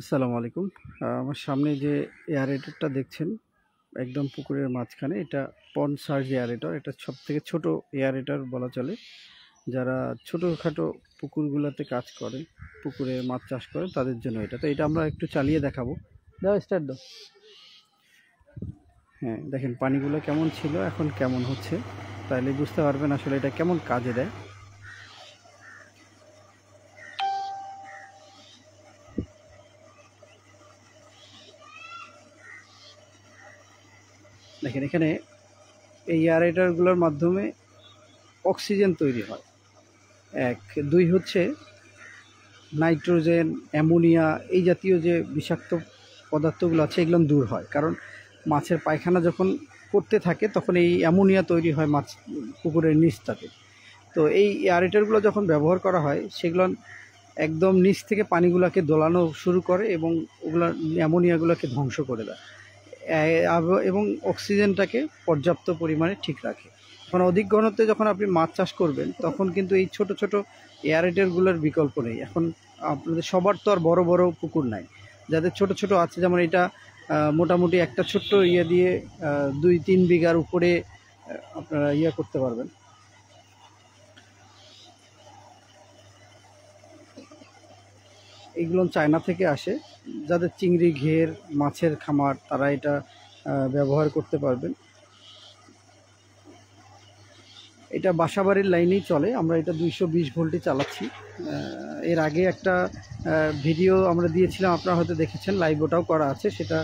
আসসালামু আলাইকুম আমার সামনে যে এয়ারেটরটা দেখছেন একদম পুকুরের মাঝখানে এটা পনসার্জ এয়ারেটর এটা সব থেকে ছোটো এয়ারেটর বলা চলে যারা ছোটোখাটো পুকুরগুলোতে কাজ করে পুকুরে মাছ চাষ করে তাদের জন্য এটা তো এটা আমরা একটু চালিয়ে দেখাবো দাও স্টার্ট দাও হ্যাঁ দেখেন পানিগুলো কেমন ছিল এখন কেমন হচ্ছে তাহলে বুঝতে পারবেন আসলে এটা কেমন কাজে দেয় দেখেন এখানে এই এয়ারেটারগুলোর মাধ্যমে অক্সিজেন তৈরি হয় এক দুই হচ্ছে নাইট্রোজেন অ্যামোনিয়া এই জাতীয় যে বিষাক্ত পদার্থগুলো আছে এগুলো দূর হয় কারণ মাছের পায়খানা যখন করতে থাকে তখন এই অ্যামোনিয়া তৈরি হয় মাছ পুকুরের নিচ থেকে তো এই এয়ারেটারগুলো যখন ব্যবহার করা হয় সেগুলো একদম নিচ থেকে পানিগুলোকে দোলানো শুরু করে এবং ওগুলো অ্যামোনিয়াগুলোকে ধ্বংস করে দেয় এবং অক্সিজেনটাকে পর্যাপ্ত পরিমাণে ঠিক রাখে এখন অধিক ঘনত্বে যখন আপনি মাছ চাষ করবেন তখন কিন্তু এই ছোট ছোট এয়ারেটেরগুলোর বিকল্প নেই এখন আপনাদের সবার তো আর বড় বড় পুকুর নাই যাদের ছোট ছোট আছে যেমন এটা মোটামুটি একটা ছোট্ট ইয়ে দিয়ে দুই তিন বিঘার উপরে আপনারা ইয়ে করতে পারবেন এগুলো চায়না থেকে আসে যাদের চিংড়ি ঘের মাছের খামার তারা এটা ব্যবহার করতে পারবেন এটা বাসাবাড়ির লাইনেই চলে আমরা এটা দুইশো বিশ ভোল্টে চালাচ্ছি এর আগে একটা ভিডিও আমরা দিয়েছিলাম আপনারা হয়তো দেখেছেন লাইভ ওটাও করা আছে সেটা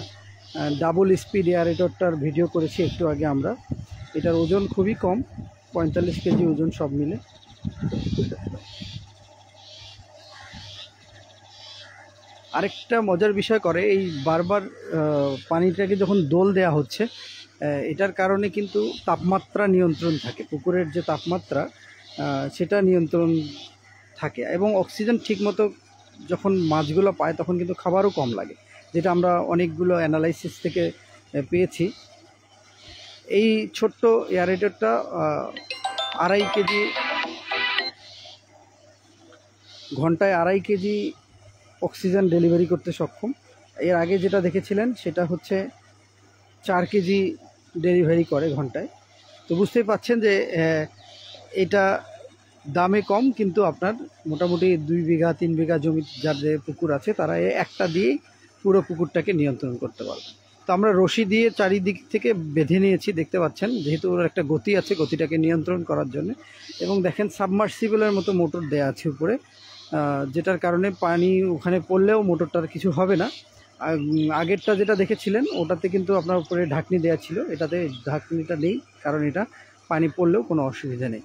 ডাবল স্পিড এয়ারেটরটার ভিডিও করেছি একটু আগে আমরা এটার ওজন খুবই কম পঁয়তাল্লিশ কেজি ওজন সব মিলে আরেকটা মজার বিষয় করে এই বারবার পানিটাকে যখন দোল দেয়া হচ্ছে এটার কারণে কিন্তু তাপমাত্রা নিয়ন্ত্রণ থাকে পুকুরের যে তাপমাত্রা সেটা নিয়ন্ত্রণ থাকে এবং অক্সিজেন ঠিকমতো যখন মাছগুলো পায় তখন কিন্তু খাবারও কম লাগে যেটা আমরা অনেকগুলো অ্যানালাইসিস থেকে পেয়েছি এই ছোট্ট এয়ারেটরটা আড়াই কেজি ঘন্টায় আড়াই কেজি অক্সিজেন ডেলিভারি করতে সক্ষম এর আগে যেটা দেখেছিলেন সেটা হচ্ছে চার কেজি ডেলিভারি করে ঘন্টায় তো বুঝতেই পাচ্ছেন যে এটা দামে কম কিন্তু আপনার মোটামুটি দুই বিঘা তিন বিঘা জমি যার যে পুকুর আছে তারা একটা দিয়েই পুরো পুকুরটাকে নিয়ন্ত্রণ করতে পারবে তো আমরা রশি দিয়ে চারিদিক থেকে বেঁধে নিয়েছি দেখতে পাচ্ছেন যেহেতু ওর একটা গতি আছে গতিটাকে নিয়ন্ত্রণ করার জন্য এবং দেখেন সাবমার্সিবলের মতো মোটর দেয়া আছে উপরে যেটার কারণে পানি ওখানে পড়লেও মোটরটার কিছু হবে না আগেরটা যেটা দেখেছিলেন ওটাতে কিন্তু আপনার উপরে ঢাকনি দেওয়া ছিল এটাতে ঢাকনিটা নেই কারণ এটা পানি পড়লেও কোনো অসুবিধা নেই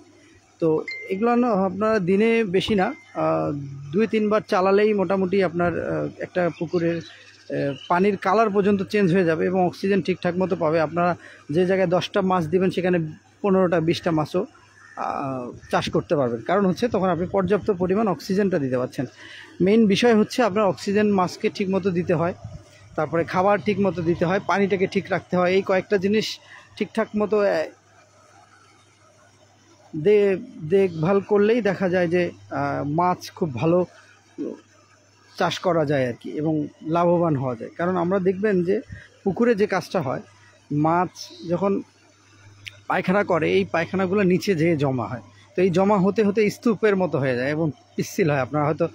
তো এগুলো আপনারা দিনে বেশি না দুই তিনবার চালালেই মোটামুটি আপনার একটা পুকুরের পানির কালার পর্যন্ত চেঞ্জ হয়ে যাবে এবং অক্সিজেন ঠিকঠাক মতো পাবে আপনারা যে জায়গায় দশটা মাছ দিবেন সেখানে পনেরোটা বিশটা মাছও চাষ করতে পারবেন কারণ হচ্ছে তখন আপনি পর্যাপ্ত পরিমাণ অক্সিজেনটা দিতে পারছেন মেইন বিষয় হচ্ছে আপনার অক্সিজেন মাস্ককে মতো দিতে হয় তারপরে খাবার ঠিক মতো দিতে হয় পানিটাকে ঠিক রাখতে হয় এই কয়েকটা জিনিস ঠিকঠাক মতো দে দেখভাল করলেই দেখা যায় যে মাছ খুব ভালো চাষ করা যায় আর কি এবং লাভবান হওয়া যায় কারণ আমরা দেখবেন যে পুকুরে যে কাজটা হয় মাছ যখন পায়খানা করে এই পায়খানাগুলো নিচে যেয়ে জমা হয় তো এই জমা হতে হতে স্তূপের মতো হয়ে যায় এবং পিচ্ছিল হয় আপনারা হয়তো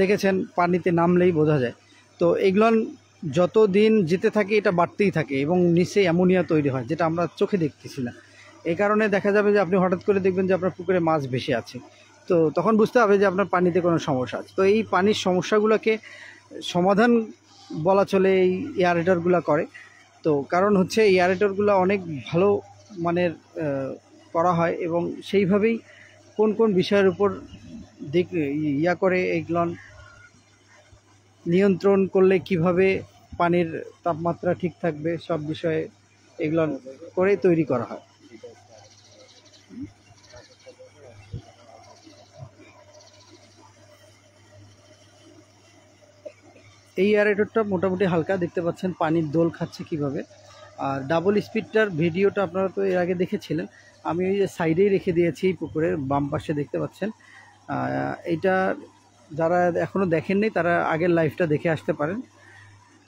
দেখেছেন পানিতে নামলেই বোঝা যায় তো এগুলো যত দিন যেতে থাকে এটা বাড়তেই থাকে এবং নিচে অ্যামোনিয়া তৈরি হয় যেটা আমরা চোখে দেখতেছি না এই কারণে দেখা যাবে যে আপনি হঠাৎ করে দেখবেন যে আপনার পুকুরে মাছ ভেসে আছে তো তখন বুঝতে হবে যে আপনার পানিতে কোনো সমস্যা আছে তো এই পানির সমস্যাগুলোকে সমাধান বলা চলে এই এয়ারেটরগুলো করে তো কারণ হচ্ছে এয়ারেটরগুলো অনেক ভালো মানের করা হয় এবং সেইভাবেই কোন কোন বিষয়ের উপর দিক ইয়া করে এগুলন নিয়ন্ত্রণ করলে কিভাবে পানির তাপমাত্রা ঠিক থাকবে সব বিষয়ে এগুলো করে তৈরি করা হয় এই এয়ারেটরটা মোটামুটি হালকা দেখতে পাচ্ছেন পানির দোল খাচ্ছে কিভাবে আর ডাবল স্পিডটার ভিডিওটা আপনারা তো এর আগে দেখেছিলেন আমি ওই যে সাইডেই রেখে দিয়েছি পুকুরের বাম পাশে দেখতে পাচ্ছেন এটা যারা এখনও দেখেননি তারা আগের লাইফটা দেখে আসতে পারেন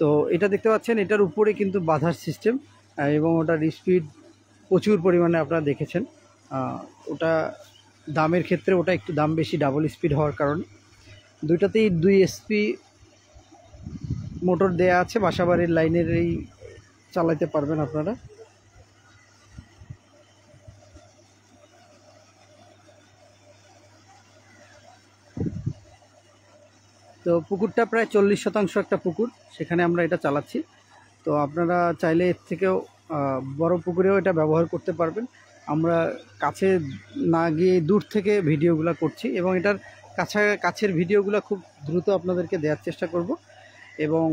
তো এটা দেখতে পাচ্ছেন এটার উপরে কিন্তু বাধার সিস্টেম এবং ওটার স্পিড প্রচুর পরিমাণে আপনারা দেখেছেন ওটা দামের ক্ষেত্রে ওটা একটু দাম বেশি ডাবল স্পিড হওয়ার কারণে দুইটাতেই দুই এসপি মোটর দেয়া আছে বাসাবাড়ির লাইনের এই চালাইতে পারবেন আপনারা তো পুকুরটা প্রায় চল্লিশ শতাংশ একটা পুকুর সেখানে আমরা এটা চালাচ্ছি তো আপনারা চাইলে এর থেকেও বড় পুকুরেও এটা ব্যবহার করতে পারবেন আমরা কাছে না গিয়ে দূর থেকে ভিডিওগুলো করছি এবং এটার কাছা কাছের ভিডিওগুলো খুব দ্রুত আপনাদেরকে দেওয়ার চেষ্টা করব এবং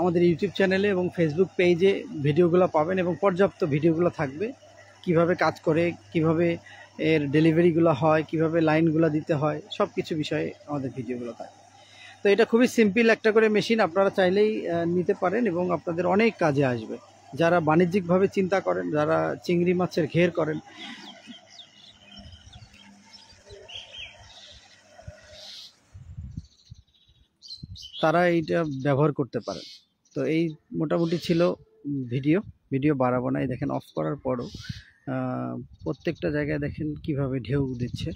আমাদের ইউটিউব চ্যানেলে এবং ফেসবুক পেজে ভিডিওগুলো পাবেন এবং পর্যাপ্ত ভিডিওগুলো থাকবে কিভাবে কাজ করে কিভাবে এর ডেলিভারিগুলো হয় কিভাবে লাইনগুলো দিতে হয় সব কিছু বিষয়ে আমাদের ভিডিওগুলো থাকে তো এটা খুবই সিম্পল একটা করে মেশিন আপনারা চাইলেই নিতে পারেন এবং আপনাদের অনেক কাজে আসবে যারা বাণিজ্যিকভাবে চিন্তা করেন যারা চিংড়ি মাছের ঘের করেন তারা এইটা ব্যবহার করতে পারেন তো এই মোটামুটি ছিল ভিডিও ভিডিও বাড়াবো না এই দেখেন অফ করার পরও প্রত্যেকটা জায়গায় দেখেন কিভাবে ঢেউ দিচ্ছে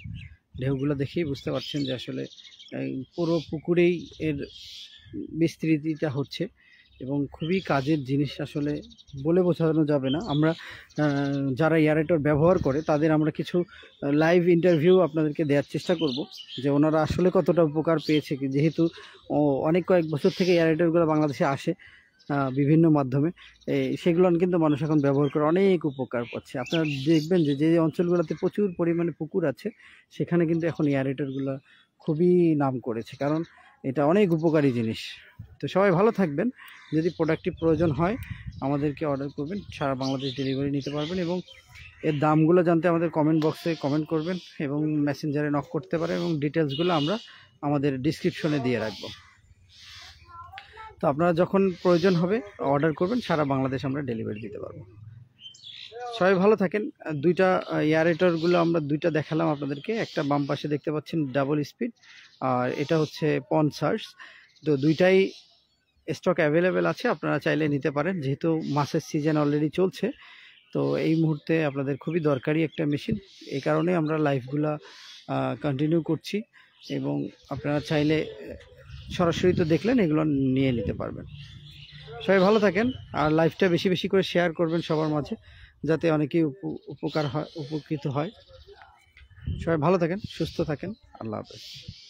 ঢেউগুলো দেখেই বুঝতে পারছেন যে আসলে পুরো পুকুরেই এর বিস্তৃতিটা হচ্ছে এবং খুবই কাজের জিনিস আসলে বলে বোঝানো যাবে না আমরা যারা এয়ারেটর ব্যবহার করে তাদের আমরা কিছু লাইভ ইন্টারভিউ আপনাদেরকে দেওয়ার চেষ্টা করব যে ওনারা আসলে কতটা উপকার পেয়েছে যেহেতু অনেক কয়েক বছর থেকে এয়ারেটরগুলো বাংলাদেশে আসে বিভিন্ন মাধ্যমে সেগুলো কিন্তু মানুষ এখন ব্যবহার করে অনেক উপকার পাচ্ছে আপনারা দেখবেন যে যে অঞ্চলগুলোতে প্রচুর পরিমাণে পুকুর আছে সেখানে কিন্তু এখন এয়ারেটরগুলো খুবই নাম করেছে কারণ এটা অনেক উপকারী জিনিস তো সবাই ভালো থাকবেন যদি প্রোডাক্টটি প্রয়োজন হয় আমাদেরকে অর্ডার করবেন সারা বাংলাদেশ ডেলিভারি নিতে পারবেন এবং এর দামগুলো জানতে আমাদের কমেন্ট বক্সে কমেন্ট করবেন এবং মেসেঞ্জারে নক করতে পারেন এবং ডিটেলসগুলো আমরা আমাদের ডিসক্রিপশনে দিয়ে রাখবো তো আপনারা যখন প্রয়োজন হবে অর্ডার করবেন সারা বাংলাদেশ আমরা ডেলিভারি দিতে পারবো সবাই ভালো থাকেন দুইটা এয়ারেটরগুলো আমরা দুইটা দেখালাম আপনাদেরকে একটা বাম পাশে দেখতে পাচ্ছেন ডাবল স্পিড আর এটা হচ্ছে পনসার্স তো দুইটাই স্টক অ্যাভেলেবেল আছে আপনারা চাইলে নিতে পারেন যেহেতু মাসের সিজন অলরেডি চলছে তো এই মুহূর্তে আপনাদের খুবই দরকারি একটা মেশিন এই কারণে আমরা লাইফগুলো কন্টিনিউ করছি এবং আপনারা চাইলে সরাসরি তো দেখলেন এগুলো নিয়ে নিতে পারবেন সবাই ভালো থাকেন আর লাইফটা বেশি বেশি করে শেয়ার করবেন সবার মাঝে যাতে অনেকেই উপকার হয় উপকৃত হয় সবাই ভালো থাকেন সুস্থ থাকেন আল্লাহ হাফেজ